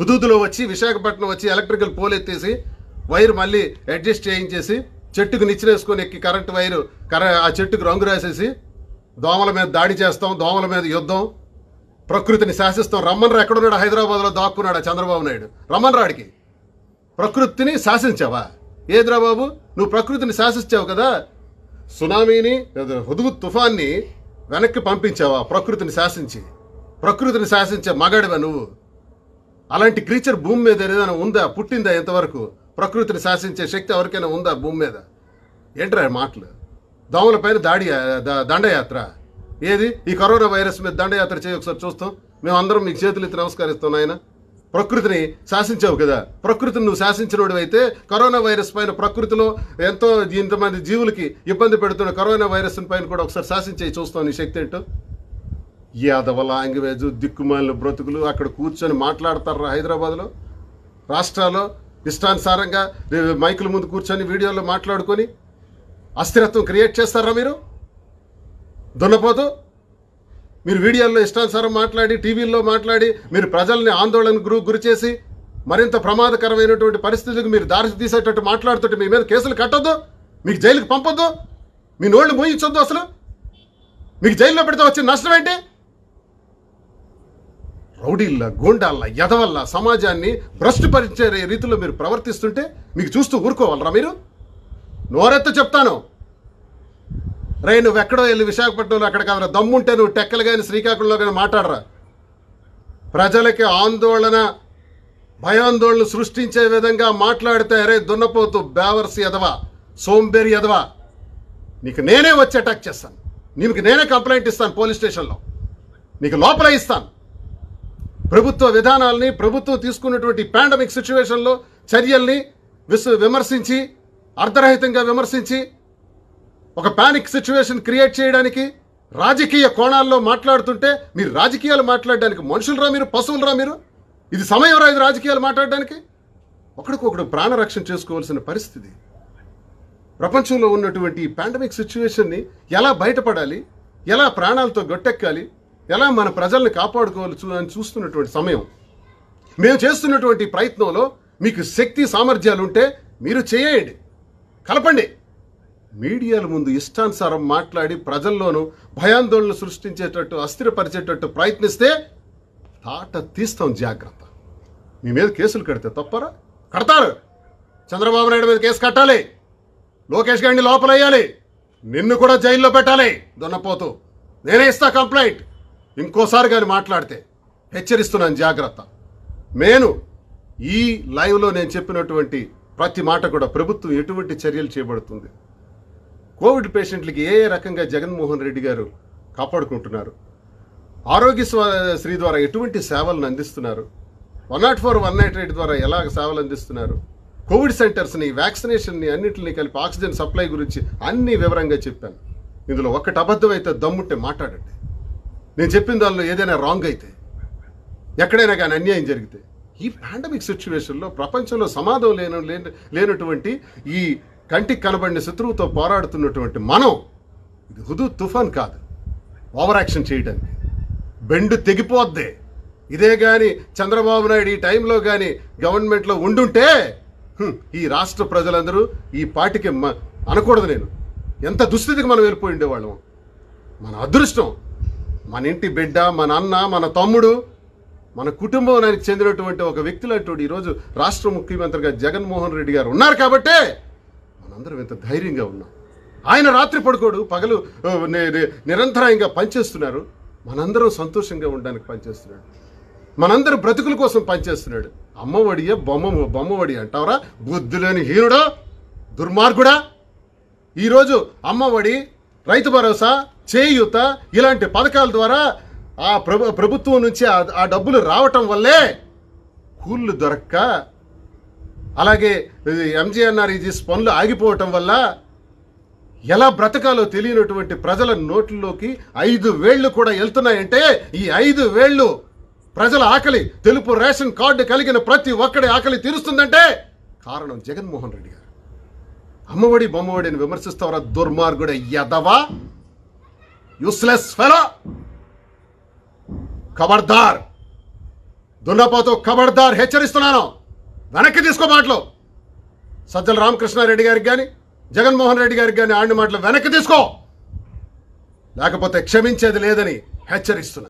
హుదూదులో వచ్చి విశాఖపట్నం వచ్చి electrical pole ఎత్తేసి వైర్ మళ్ళీ అడ్జస్ట్ చేయించేసి చెట్టుకు నిచ్చినేసుకొని ఎక్కి కరెంట్ వైర్ కర ఆ చెట్టుకు రంగు రాసేసి దోమల మీద దాడి చేస్తాం దోమల మీద యుద్ధం ప్రకృతిని శాసిస్తాం రమ్మన్రా ఎక్కడున్నాడు హైదరాబాద్లో దాక్కున్నాడు చంద్రబాబు నాయుడు రమ్మన్రాడికి ప్రకృతిని శాసించావా ఏదిరా బాబు నువ్వు ప్రకృతిని శాసించావు కదా సునామీని హుదుగు తుఫాన్ని వెనక్కి పంపించావా ప్రకృతిని శాసించి ప్రకృతిని శాసించే మగాడివా నువ్వు అలాంటి క్రీచర్ భూమి మీద ఏదైనా ఉందా పుట్టిందా ఎంతవరకు ప్రకృతిని శాసించే శక్తి ఎవరికైనా ఉందా భూమి మీద ఏంట్రా మాటలు దోమలపైన దాడి దండయాత్ర ఏది ఈ కరోనా వైరస్ మీద దండయాత్ర చేయ ఒకసారి చూస్తాం మేమందరం మీకు చేతులు ఎత్తి నమస్కరిస్తాం ఆయన ప్రకృతిని శాసించావు కదా ప్రకృతిని నువ్వు శాసించినోడు అయితే కరోనా వైరస్ పైన ప్రకృతిలో ఎంతో ఇంతమంది జీవులకి ఇబ్బంది పెడుతున్న కరోనా వైరస్ పైన కూడా ఒకసారి శాసించే చూస్తావు నీ శక్తి ఏంటో యాదవ లాంగ్వేజ్ దిక్కుమాలిన బ్రతుకులు అక్కడ కూర్చొని మాట్లాడతారు హైదరాబాద్లో రాష్ట్రాల్లో ఇష్టానుసారంగా మైకుల ముందు కూర్చొని వీడియోలో మాట్లాడుకొని అస్థిరత్వం క్రియేట్ చేస్తారా మీరు దున్నపోదు మీరు వీడియోల్లో ఇష్టానుసారం మాట్లాడి టీవీల్లో మాట్లాడి మీరు ప్రజల్ని ఆందోళన గురు గురి చేసి మరింత ప్రమాదకరమైనటువంటి పరిస్థితులకు మీరు దారి తీసేటట్టు మాట్లాడుతుంటే మీ మీద కేసులు కట్టొద్దు మీకు జైలుకి పంపొద్దు మీ నోళ్ళు మూయించొద్దు అసలు మీకు జైల్లో పెడితే వచ్చే నష్టం ఏంటి రౌడీళ్ళ గోండాల్లా యదవల్లా సమాజాన్ని భ్రష్టుపరిచే రీతిలో మీరు ప్రవర్తిస్తుంటే మీకు చూస్తూ ఊరుకోవాలరా మీరు నోరెత్త చెప్తాను రే నువ్వు ఎక్కడో వెళ్ళి విశాఖపట్నంలో అక్కడ కాదురా దమ్ముంటే నువ్వు టెక్కలు కానీ శ్రీకాకుళంలో కానీ మాట్లాడరా ప్రజలకి ఆందోళన భయాందోళన సృష్టించే విధంగా మాట్లాడితే అరే దున్నపోతు బ్యావర్స్ ఎదవా సోంబేరి ఎదవా నీకు నేనే వచ్చి అటాక్ చేస్తాను నీకు నేనే కంప్లైంట్ ఇస్తాను పోలీస్ స్టేషన్లో నీకు లోపల ఇస్తాను ప్రభుత్వ విధానాల్ని ప్రభుత్వం తీసుకున్నటువంటి పాండమిక్ సిచ్యువేషన్లో చర్యల్ని విస్ విమర్శించి అర్ధరహితంగా విమర్శించి ఒక పానిక్ సిచ్యువేషన్ క్రియేట్ చేయడానికి రాజకీయ కోణాల్లో మాట్లాడుతుంటే మీరు రాజకీయాలు మాట్లాడడానికి మనుషులరా మీరు పశువులరా మీరు ఇది సమయం రా ఇది రాజకీయాలు మాట్లాడడానికి ఒకడికొకడు ప్రాణరక్షణ చేసుకోవాల్సిన పరిస్థితి ప్రపంచంలో ఉన్నటువంటి పాండమిక్ సిచ్యువేషన్ని ఎలా బయటపడాలి ఎలా ప్రాణాలతో గొట్టెక్కాలి ఎలా మన ప్రజల్ని చూ అని చూస్తున్నటువంటి సమయం మేము చేస్తున్నటువంటి ప్రయత్నంలో మీకు శక్తి సామర్థ్యాలు ఉంటే మీరు చేయండి కలపండి మీడియాల ముందు ఇష్టానుసారం మాట్లాడి ప్రజల్లోనూ భయాందోళనలు సృష్టించేటట్టు అస్థిరపరిచేటట్టు ప్రయత్నిస్తే తాట తీస్తాం జాగ్రత్త మీ మీద కేసులు కడితే తప్పరా కడతారు చంద్రబాబు నాయుడు మీద కేసు కట్టాలి లోకేష్ గారిని లోపలయ్యాలి నిన్ను కూడా జైల్లో పెట్టాలి దొన్నపోతూ నేనే ఇస్తా కంప్లైంట్ ఇంకోసారి కానీ మాట్లాడితే హెచ్చరిస్తున్నాను జాగ్రత్త నేను ఈ లైవ్లో నేను చెప్పినటువంటి ప్రతి మాట కూడా ప్రభుత్వం ఎటువంటి చర్యలు చేయబడుతుంది కోవిడ్ పేషెంట్లకి ఏ రకంగా జగన్మోహన్ రెడ్డి గారు కాపాడుకుంటున్నారు ఆరోగ్య శ్రీ ద్వారా ఎటువంటి సేవలను అందిస్తున్నారు one nought four one nine eight ద్వారా ఎలా సేవలు అందిస్తున్నారు కోవిడ్ సెంటర్స్ని వ్యాక్సినేషన్ని అన్నింటిని కలిపి ఆక్సిజన్ సప్లై గురించి అన్ని వివరంగా చెప్పాను ఇందులో ఒకటి అబద్ధం అయితే దమ్ముంటే మాట్లాడండి నేను చెప్పిన దానిలో ఏదైనా రాంగ్ అయితే ఎక్కడైనా కానీ అన్యాయం జరిగితే ఈ పాండమిక్ సిచ్యువేషన్లో ప్రపంచంలో సమాధం లేను లేనటువంటి ఈ కంటికి కనబడిన శత్రువుతో పోరాడుతున్నటువంటి మనం ఇది హుదు తుఫాన్ కాదు ఓవర్ యాక్షన్ చేయడానికి బెండు తెగిపోద్దే ఇదే కానీ చంద్రబాబు నాయుడు ఈ టైంలో కానీ గవర్నమెంట్లో ఉండుంటే ఈ రాష్ట్ర ప్రజలందరూ ఈ పాటికి అనకూడదు నేను ఎంత దుస్థితికి మనం వెళ్ళిపోయి ఉండేవాళ్ళం మన అదృష్టం మన ఇంటి బిడ్డ మన అన్న మన తమ్ముడు మన కుటుంబానికి చెందినటువంటి ఒక వ్యక్తులంటూ ఈరోజు రాష్ట్ర ముఖ్యమంత్రిగా జగన్మోహన్ రెడ్డి గారు ఉన్నారు కాబట్టే మనందరం ఇంత ధైర్యంగా ఉన్నాం ఆయన రాత్రి పడుకోడు పగలు నిరంతరాయంగా పనిచేస్తున్నారు మనందరం సంతోషంగా ఉండడానికి పనిచేస్తున్నాడు మనందరూ బ్రతుకుల కోసం పనిచేస్తున్నాడు అమ్మఒడియే బొమ్మ బొమ్మఒడి అంటావరా బుద్ధులేని హీనుడా దుర్మార్గుడా ఈరోజు అమ్మఒడి రైతు భరోసా చేయుత ఇలాంటి పథకాల ద్వారా ఆ ప్రభు ప్రభుత్వం నుంచి ఆ డబ్బులు రావటం వల్లే కూళ్ళు దొరక్క అలాగే ఎంజీఎన్ఆర్ ఇది పనులు ఆగిపోవటం వల్ల ఎలా బ్రతకాలో తెలియనటువంటి ప్రజల నోట్లోకి ఐదు వేళ్లు కూడా వెళ్తున్నాయంటే ఈ ఐదు వేళ్లు ప్రజల ఆకలి తెలుపు రేషన్ కార్డు కలిగిన ప్రతి ఒక్కడి ఆకలి తీరుస్తుందంటే కారణం జగన్మోహన్ రెడ్డి గారు అమ్మఒడి బొమ్మఒడిని విమర్శిస్తావరా దుర్మార్గుడ ఎదవా యూస్లెస్ ఫెలో ఖబర్దార్ దున్నపోతూ ఖబర్దార్ హెచ్చరిస్తున్నాను వెనక్కి తీసుకో మాటలు సజ్జల రామకృష్ణారెడ్డి గారికి కానీ జగన్మోహన్ రెడ్డి గారికి కానీ ఆడిన మాటలు వెనక్కి తీసుకో లేకపోతే క్షమించేది లేదని హెచ్చరిస్తున్నా